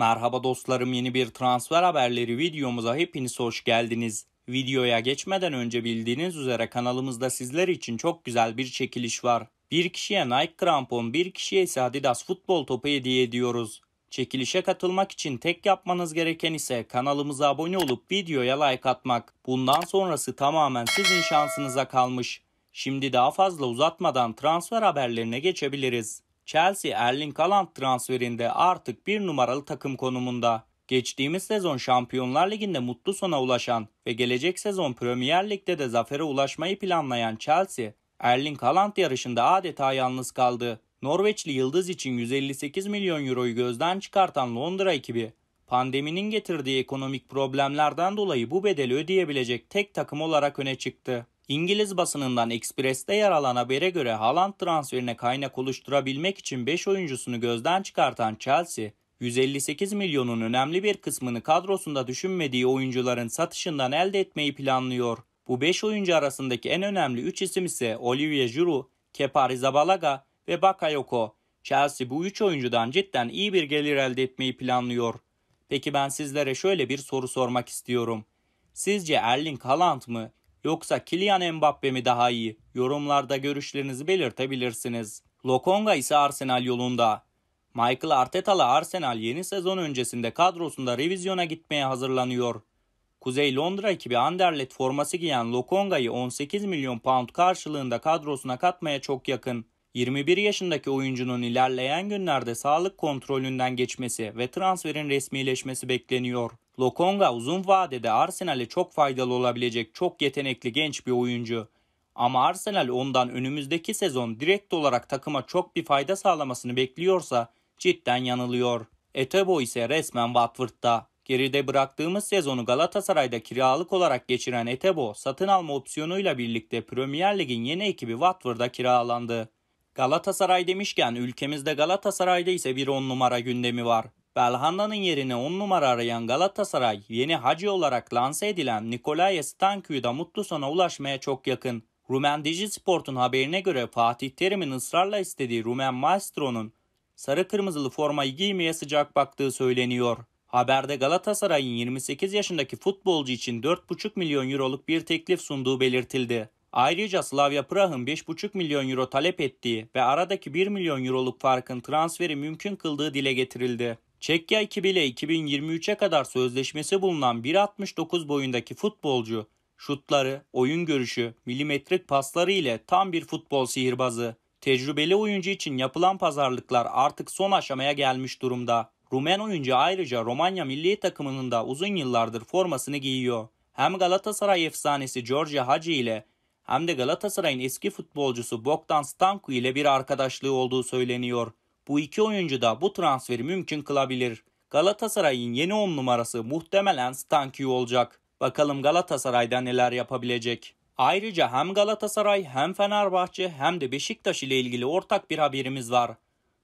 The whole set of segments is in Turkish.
Merhaba dostlarım yeni bir transfer haberleri videomuza hepiniz hoş geldiniz. Videoya geçmeden önce bildiğiniz üzere kanalımızda sizler için çok güzel bir çekiliş var. Bir kişiye Nike krampon, bir kişiye ise Adidas futbol topu hediye ediyoruz. Çekilişe katılmak için tek yapmanız gereken ise kanalımıza abone olup videoya like atmak. Bundan sonrası tamamen sizin şansınıza kalmış. Şimdi daha fazla uzatmadan transfer haberlerine geçebiliriz. Chelsea Erling Haaland transferinde artık bir numaralı takım konumunda. Geçtiğimiz sezon Şampiyonlar Ligi'nde mutlu sona ulaşan ve gelecek sezon Premier Lig'de de zafere ulaşmayı planlayan Chelsea, Erling Haaland yarışında adeta yalnız kaldı. Norveçli yıldız için 158 milyon euroyu gözden çıkartan Londra ekibi, pandeminin getirdiği ekonomik problemlerden dolayı bu bedeli ödeyebilecek tek takım olarak öne çıktı. İngiliz basınından Express'te yer alan habere göre Haaland transferine kaynak oluşturabilmek için 5 oyuncusunu gözden çıkartan Chelsea, 158 milyonun önemli bir kısmını kadrosunda düşünmediği oyuncuların satışından elde etmeyi planlıyor. Bu 5 oyuncu arasındaki en önemli 3 isim ise Olivier Giroud, Kepa Rizabalaga ve Bakayoko. Chelsea bu 3 oyuncudan cidden iyi bir gelir elde etmeyi planlıyor. Peki ben sizlere şöyle bir soru sormak istiyorum. Sizce Erling Haaland mı yoksa Kylian Mbappe mi daha iyi? Yorumlarda görüşlerinizi belirtebilirsiniz. Lokonga ise Arsenal yolunda. Michael Arteta'la Arsenal yeni sezon öncesinde kadrosunda revizyona gitmeye hazırlanıyor. Kuzey Londra ekibi Anderlet forması giyen Lokonga'yı 18 milyon pound karşılığında kadrosuna katmaya çok yakın. 21 yaşındaki oyuncunun ilerleyen günlerde sağlık kontrolünden geçmesi ve transferin resmileşmesi bekleniyor. Lokonga uzun vadede Arsenal'e çok faydalı olabilecek çok yetenekli genç bir oyuncu. Ama Arsenal ondan önümüzdeki sezon direkt olarak takıma çok bir fayda sağlamasını bekliyorsa cidden yanılıyor. Etebo ise resmen Watford'da. Geride bıraktığımız sezonu Galatasaray'da kiralık olarak geçiren Etebo satın alma opsiyonuyla birlikte Premier Lig'in yeni ekibi Watford'a kiralandı. Galatasaray demişken ülkemizde Galatasaray'da ise bir 10 numara gündemi var. Belhanda'nın yerine 10 numara arayan Galatasaray yeni hacı olarak lanse edilen Nikolay Stanku'yu da mutlu sona ulaşmaya çok yakın. Rumen Digisport'un haberine göre Fatih Terim'in ısrarla istediği Rumen Maestro'nun sarı kırmızılı formayı giymeye sıcak baktığı söyleniyor. Haberde Galatasaray'ın 28 yaşındaki futbolcu için 4,5 milyon euroluk bir teklif sunduğu belirtildi. Ayrıca Slavia Prah'ın 5,5 milyon euro talep ettiği ve aradaki 1 milyon euroluk farkın transferi mümkün kıldığı dile getirildi. Çekya ekibiyle 2023'e kadar sözleşmesi bulunan 1.69 boyundaki futbolcu, şutları, oyun görüşü, milimetrik pasları ile tam bir futbol sihirbazı. Tecrübeli oyuncu için yapılan pazarlıklar artık son aşamaya gelmiş durumda. Rumen oyuncu ayrıca Romanya milli takımının da uzun yıllardır formasını giyiyor. Hem Galatasaray efsanesi George Hagi ile hem de Galatasaray'ın eski futbolcusu Bogdan Stanku ile bir arkadaşlığı olduğu söyleniyor. Bu iki oyuncu da bu transferi mümkün kılabilir. Galatasaray'ın yeni 10 numarası muhtemelen Stanku olacak. Bakalım Galatasaray'da neler yapabilecek. Ayrıca hem Galatasaray hem Fenerbahçe hem de Beşiktaş ile ilgili ortak bir haberimiz var.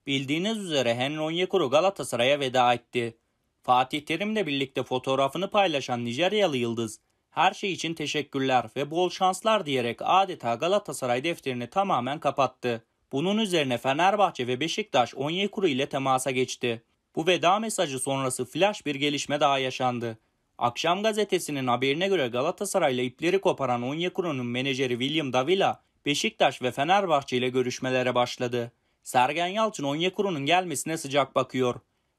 Bildiğiniz üzere Henry Onyekuru Galatasaray'a veda etti. Fatih Terim'le birlikte fotoğrafını paylaşan Nijeryalı yıldız her şey için teşekkürler ve bol şanslar diyerek adeta Galatasaray defterini tamamen kapattı. Bunun üzerine Fenerbahçe ve Beşiktaş Onyekuru ile temasa geçti. Bu veda mesajı sonrası flash bir gelişme daha yaşandı. Akşam gazetesinin haberine göre Galatasaray'la ipleri koparan Onyekuru'nun menajeri William Davila, Beşiktaş ve Fenerbahçe ile görüşmelere başladı. Sergen Yalçın Onyekuru'nun gelmesine sıcak bakıyor.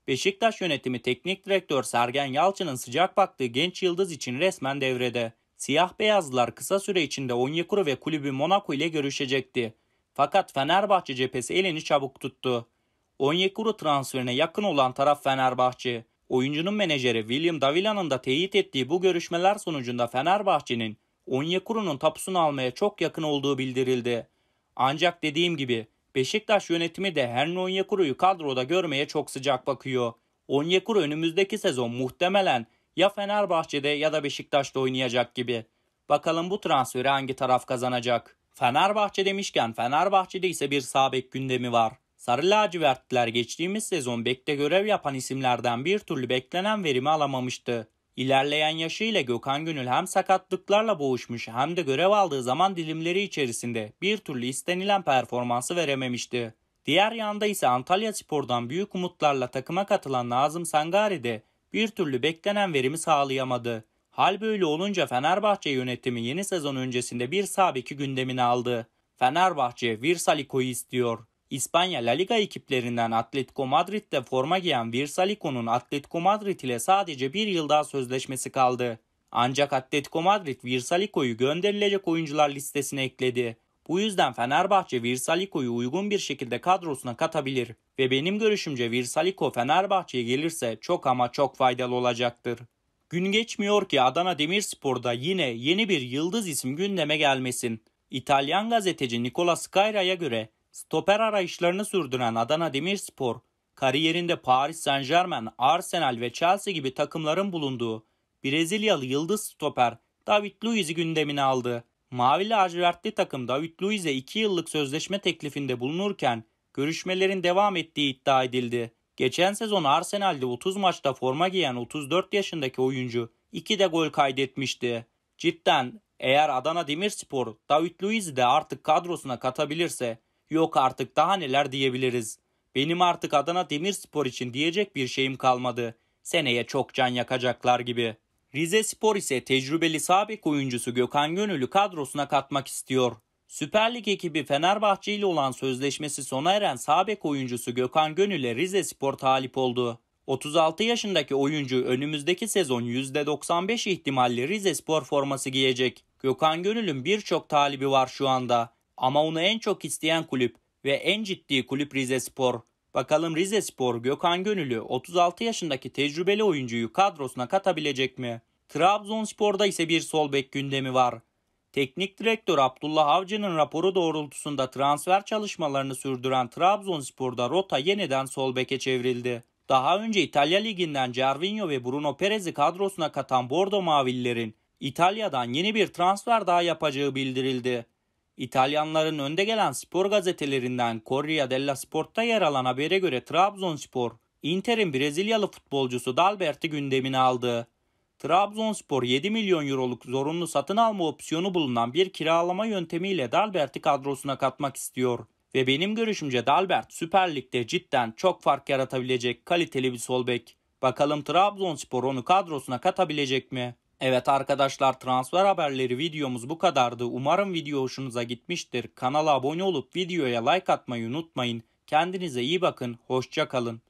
Beşiktaş yönetimi teknik direktör Sergen Yalçın'ın sıcak baktığı genç yıldız için resmen devrede. Siyah beyazlılar kısa süre içinde Onyekuru ve kulübü Monaco ile görüşecekti. Fakat Fenerbahçe cephesi elini çabuk tuttu. Onyekuru transferine yakın olan taraf Fenerbahçe. Oyuncunun menajeri William Davila'nın da teyit ettiği bu görüşmeler sonucunda Fenerbahçe'nin Onyekuru'nun tapusunu almaya çok yakın olduğu bildirildi. Ancak dediğim gibi Beşiktaş yönetimi de Hernan Onyekuru'yu kadroda görmeye çok sıcak bakıyor. Onyekuru önümüzdeki sezon muhtemelen ya Fenerbahçe'de ya da Beşiktaş'ta oynayacak gibi. Bakalım bu transferi hangi taraf kazanacak? Fenerbahçe demişken Fenerbahçe'de ise bir sağ gündemi var. Sarı lacivertliler geçtiğimiz sezon bekte görev yapan isimlerden bir türlü beklenen verimi alamamıştı. İlerleyen yaşıyla Gökhan Gönül hem sakatlıklarla boğuşmuş hem de görev aldığı zaman dilimleri içerisinde bir türlü istenilen performansı verememişti. Diğer yanda ise Antalya Spor'dan büyük umutlarla takıma katılan Nazım Sangari de bir türlü beklenen verimi sağlayamadı. Hal böyle olunca Fenerbahçe yönetimi yeni sezon öncesinde bir sabiki gündemini aldı. Fenerbahçe Virsaliko'yu istiyor. İspanya La Liga ekiplerinden Atletico Madrid'de forma giyen Virsalico'nun Atletico Madrid ile sadece bir yıl daha sözleşmesi kaldı. Ancak Atletico Madrid Virsalico'yu gönderilecek oyuncular listesine ekledi. Bu yüzden Fenerbahçe Virsalico'yu uygun bir şekilde kadrosuna katabilir ve benim görüşümce Virsalico Fenerbahçe'ye gelirse çok ama çok faydalı olacaktır. Gün geçmiyor ki Adana Demirspor'da yine yeni bir yıldız isim gündeme gelmesin. İtalyan gazeteci Nicola Scaira'ya göre Stoper arayışlarını sürdüren Adana Demirspor, kariyerinde Paris Saint-Germain, Arsenal ve Chelsea gibi takımların bulunduğu Brezilyalı yıldız stoper David Luiz'i gündemine aldı. Mavi lacivertli takım David Luiz'e 2 yıllık sözleşme teklifinde bulunurken görüşmelerin devam ettiği iddia edildi. Geçen sezon Arsenal'de 30 maçta forma giyen 34 yaşındaki oyuncu 2 de gol kaydetmişti. Cidden eğer Adana Demirspor David Luiz'i de artık kadrosuna katabilirse Yok artık daha neler diyebiliriz. Benim artık Adana Demirspor için diyecek bir şeyim kalmadı. Seneye çok can yakacaklar gibi. Rize Spor ise tecrübeli sabit oyuncusu Gökhan Gönül'ü kadrosuna katmak istiyor. Süper Lig ekibi Fenerbahçe ile olan sözleşmesi sona eren sabek oyuncusu Gökhan Gönül'e Rize Spor talip oldu. 36 yaşındaki oyuncu önümüzdeki sezon %95 ihtimalle Rize Spor forması giyecek. Gökhan Gönül'ün birçok talibi var şu anda. Ama onu en çok isteyen kulüp ve en ciddi kulüp Rize Spor. Bakalım Rize Spor Gökhan Gönül'ü 36 yaşındaki tecrübeli oyuncuyu kadrosuna katabilecek mi? Trabzonspor'da ise bir sol bek gündemi var. Teknik direktör Abdullah Avcı'nın raporu doğrultusunda transfer çalışmalarını sürdüren Trabzonspor'da rota yeniden sol beke çevrildi. Daha önce İtalya Ligi'nden Cervinho ve Bruno Perez'i kadrosuna katan Bordo Mavillerin İtalya'dan yeni bir transfer daha yapacağı bildirildi. İtalyanların önde gelen spor gazetelerinden Corriere della Sport'ta yer alan habere göre Trabzonspor, Inter'in Brezilyalı futbolcusu Dalbert'i gündemine aldı. Trabzonspor 7 milyon euroluk zorunlu satın alma opsiyonu bulunan bir kiralama yöntemiyle Dalbert'i kadrosuna katmak istiyor. Ve benim görüşümce Dalbert Süper Lig'de cidden çok fark yaratabilecek kaliteli bir sol bek. Bakalım Trabzonspor onu kadrosuna katabilecek mi? Evet arkadaşlar transfer haberleri videomuz bu kadardı. Umarım video hoşunuza gitmiştir. Kanala abone olup videoya like atmayı unutmayın. Kendinize iyi bakın. Hoşçakalın.